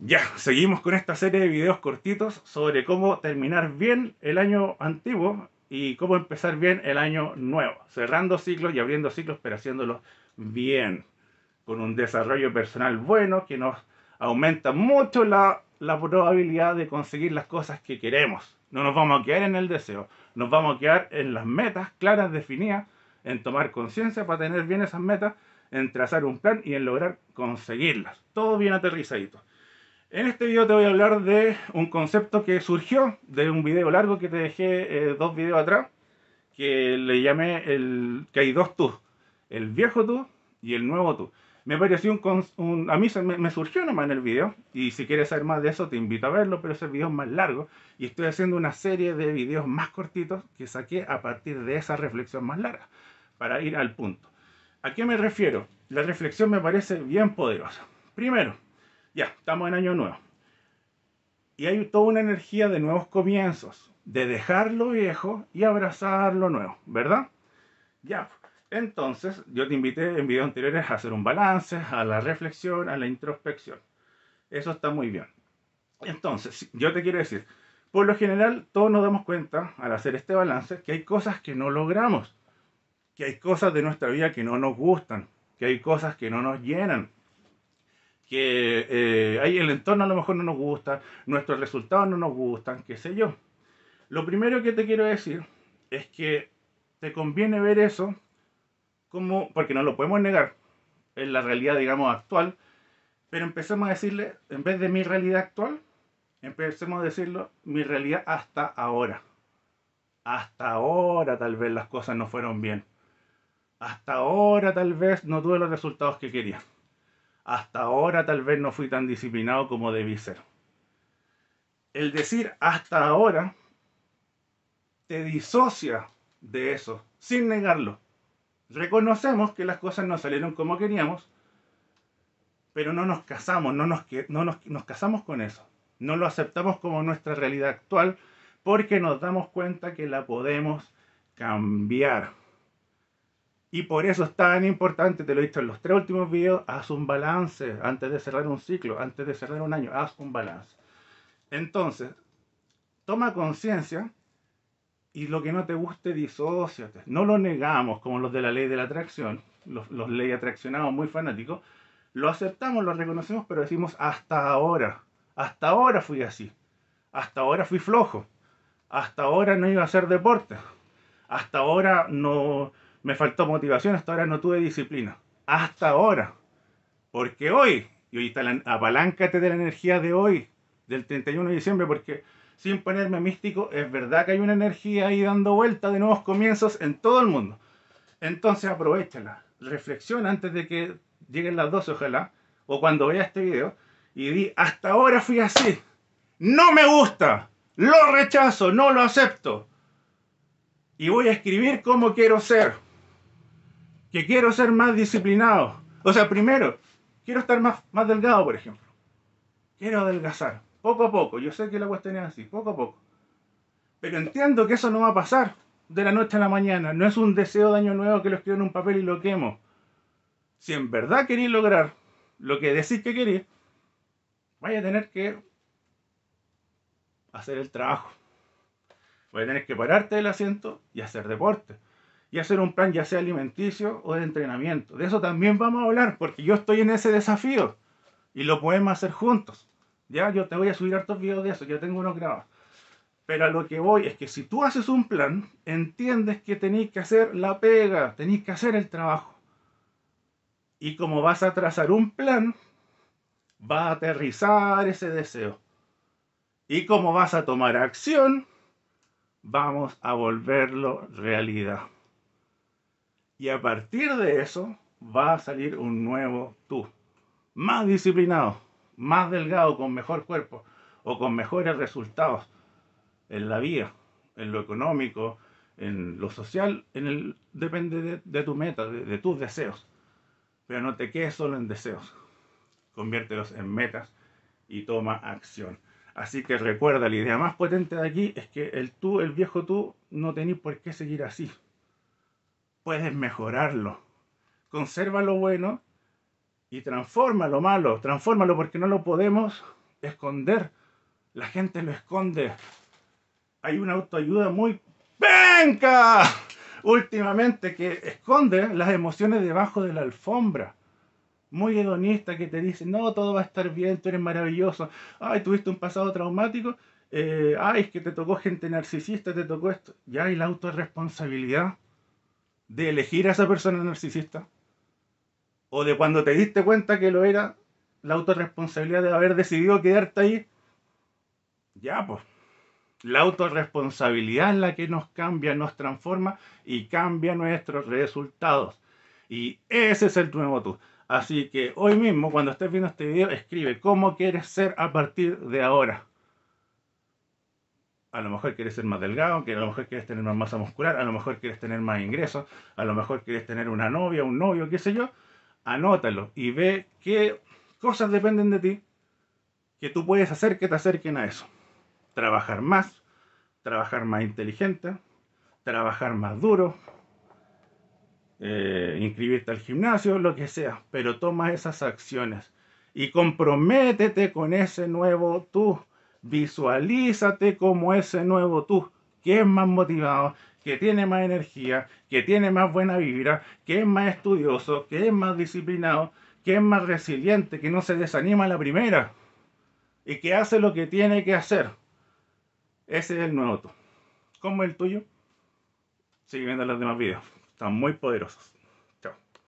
Ya, seguimos con esta serie de videos cortitos sobre cómo terminar bien el año antiguo y cómo empezar bien el año nuevo, cerrando ciclos y abriendo ciclos, pero haciéndolos bien, con un desarrollo personal bueno que nos aumenta mucho la, la probabilidad de conseguir las cosas que queremos. No nos vamos a quedar en el deseo, nos vamos a quedar en las metas claras, definidas, en tomar conciencia para tener bien esas metas, en trazar un plan y en lograr conseguirlas. Todo bien aterrizadito. En este video te voy a hablar de un concepto que surgió de un video largo que te dejé eh, dos videos atrás, que le llamé el, que hay dos tú, el viejo tú y el nuevo tú. Me pareció un, a mí me, surgió nomás en el video, y si quieres saber más de eso te invito a verlo, pero ese video más largo, y estoy haciendo una serie de videos más cortitos que saqué a partir de esa reflexión más larga, para ir al punto. ¿A qué me refiero? La reflexión me parece bien poderosa. Primero, ya, estamos en año nuevo. Y hay toda una energía de nuevos comienzos, de dejar lo viejo y abrazar lo nuevo, ¿verdad? Ya, entonces yo te invité en videos anteriores a hacer un balance, a la reflexión, a la introspección. Eso está muy bien. Entonces, yo te quiero decir, por lo general todos nos damos cuenta al hacer este balance que hay cosas que no logramos, que hay cosas de nuestra vida que no nos gustan, que hay cosas que no nos llenan, que eh, el entorno a lo mejor no nos gusta, nuestros resultados no nos gustan, qué sé yo. Lo primero que te quiero decir es que te conviene ver eso como, porque no lo podemos negar, en la realidad, digamos, actual, pero empecemos a decirle, en vez de mi realidad actual, empecemos a decirlo, mi realidad hasta ahora. Hasta ahora tal vez las cosas no fueron bien. Hasta ahora tal vez no tuve los resultados que quería hasta ahora tal vez no fui tan disciplinado como debí ser. El decir hasta ahora te disocia de eso, sin negarlo. Reconocemos que las cosas no salieron como queríamos, pero no nos casamos, no nos, casamos con eso. No lo aceptamos como nuestra realidad actual porque nos damos cuenta que la podemos cambiar. Y por eso es tan importante, te lo he dicho en los tres últimos videos, haz un balance antes de cerrar un ciclo, antes de cerrar un año, haz un balance. Entonces, toma conciencia y lo que no te guste, disóciate. No lo negamos como los de la ley de la atracción, los, los ley atraccionados muy fanáticos. Lo aceptamos, lo reconocemos, pero decimos hasta ahora. Hasta ahora fui así. Hasta ahora fui flojo. Hasta ahora no iba a hacer deporte. Hasta ahora no, me faltó motivación, hasta ahora no tuve disciplina. Hasta ahora. Porque hoy, y hoy está la, apaláncate de la energía de hoy, del 31 de diciembre, porque sin ponerme místico, es verdad que hay una energía ahí dando vuelta de nuevos comienzos en todo el mundo. Entonces aprovechala, reflexiona antes de que lleguen las 12, ojalá, o cuando vea este video, y di, hasta ahora fui así, no me gusta, lo rechazo, no lo acepto, y voy a escribir como quiero ser que quiero ser más disciplinado. O sea, primero, quiero estar más, más delgado, por ejemplo. Quiero adelgazar, poco a poco. Yo sé que la cuestión es así, poco a poco. Pero entiendo que eso no va a pasar de la noche a la mañana. No es un deseo de año nuevo que lo escribo en un papel y lo quemo. Si en verdad queréis lograr lo que decís que queréis, vaya a tener que hacer el trabajo. Voy a tener que pararte del asiento y hacer deporte y hacer un plan ya sea alimenticio o de entrenamiento. De eso también vamos a hablar, porque yo estoy en ese desafío y lo podemos hacer juntos. Ya, yo te voy a subir hartos videos de eso, ya tengo unos grabados. Pero a lo que voy es que si tú haces un plan, entiendes que tenéis que hacer la pega, tenéis que hacer el trabajo. Y como vas a trazar un plan, va a aterrizar ese deseo. Y como vas a tomar acción, vamos a volverlo realidad. Y a partir de eso va a salir un nuevo tú. Más disciplinado, más delgado, con mejor cuerpo o con mejores resultados en la vida, en lo económico, en lo social, en el, depende de, tu meta, de, tus deseos. Pero no te quedes solo en deseos, conviértelos en metas y toma acción. Así que recuerda, la idea más potente de aquí es que el tú, el viejo tú, no tenés por qué seguir así puedes mejorarlo. Conserva lo bueno y transforma lo malo, transformalo porque no lo podemos esconder. La gente lo esconde. Hay una autoayuda muy penca últimamente que esconde las emociones debajo de la alfombra. Muy hedonista que te dice, no, todo va a estar bien, tú eres maravilloso. Ay, tuviste un pasado traumático. Eh, ay, es que te tocó gente narcisista, te tocó esto. Ya, hay la autorresponsabilidad de elegir a esa persona narcisista o de cuando te diste cuenta que lo era, la autorresponsabilidad de haber decidido quedarte ahí, ya pues. La autorresponsabilidad es la que nos cambia, nos transforma y cambia nuestros resultados. Y ese es el nuevo tú. Así que hoy mismo, cuando estés viendo este video, escribe cómo quieres ser a partir de ahora a lo mejor quieres ser más delgado, a lo mejor quieres tener más masa muscular, a lo mejor quieres tener más ingresos, a lo mejor quieres tener una novia, un novio, qué sé yo, anótalo y ve qué cosas dependen de ti que tú puedes hacer que te acerquen a eso. Trabajar más, trabajar más inteligente, trabajar más duro, eh, inscribirte al gimnasio, lo que sea, pero toma esas acciones y comprométete con ese nuevo tú Visualízate como ese nuevo tú, que es más motivado, que tiene más energía, que tiene más buena vibra, que es más estudioso, que es más disciplinado, que es más resiliente, que no se desanima a la primera y que hace lo que tiene que hacer. Ese es el nuevo tú. Como el tuyo? Sigue viendo los demás videos. Están muy poderosos.